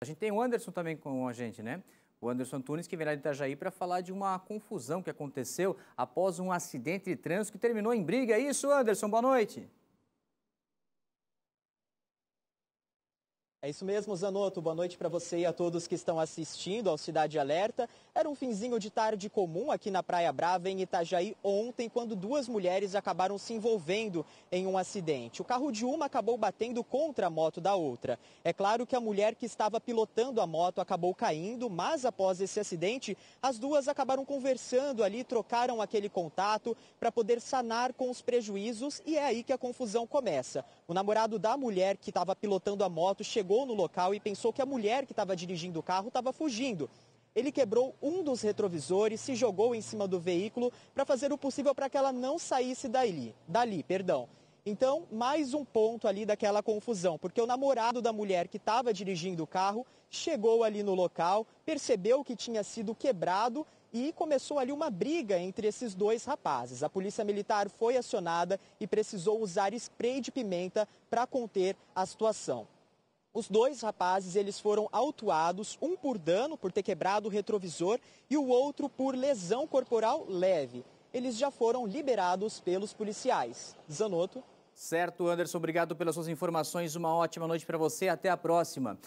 A gente tem o Anderson também com a gente, né? O Anderson Tunes, que vem lá de Itajaí para falar de uma confusão que aconteceu após um acidente de trânsito que terminou em briga. É isso, Anderson? Boa noite. É isso mesmo, Zanotto. Boa noite para você e a todos que estão assistindo ao Cidade Alerta. Era um finzinho de tarde comum aqui na Praia Brava, em Itajaí, ontem, quando duas mulheres acabaram se envolvendo em um acidente. O carro de uma acabou batendo contra a moto da outra. É claro que a mulher que estava pilotando a moto acabou caindo, mas após esse acidente, as duas acabaram conversando ali, trocaram aquele contato para poder sanar com os prejuízos e é aí que a confusão começa. O namorado da mulher que estava pilotando a moto chegou chegou no local e pensou que a mulher que estava dirigindo o carro estava fugindo. Ele quebrou um dos retrovisores, se jogou em cima do veículo para fazer o possível para que ela não saísse dali. Dali, perdão. Então, mais um ponto ali daquela confusão, porque o namorado da mulher que estava dirigindo o carro chegou ali no local, percebeu que tinha sido quebrado e começou ali uma briga entre esses dois rapazes. A polícia militar foi acionada e precisou usar spray de pimenta para conter a situação. Os dois rapazes, eles foram autuados, um por dano por ter quebrado o retrovisor e o outro por lesão corporal leve. Eles já foram liberados pelos policiais. Zanotto. Certo, Anderson, obrigado pelas suas informações. Uma ótima noite para você. Até a próxima.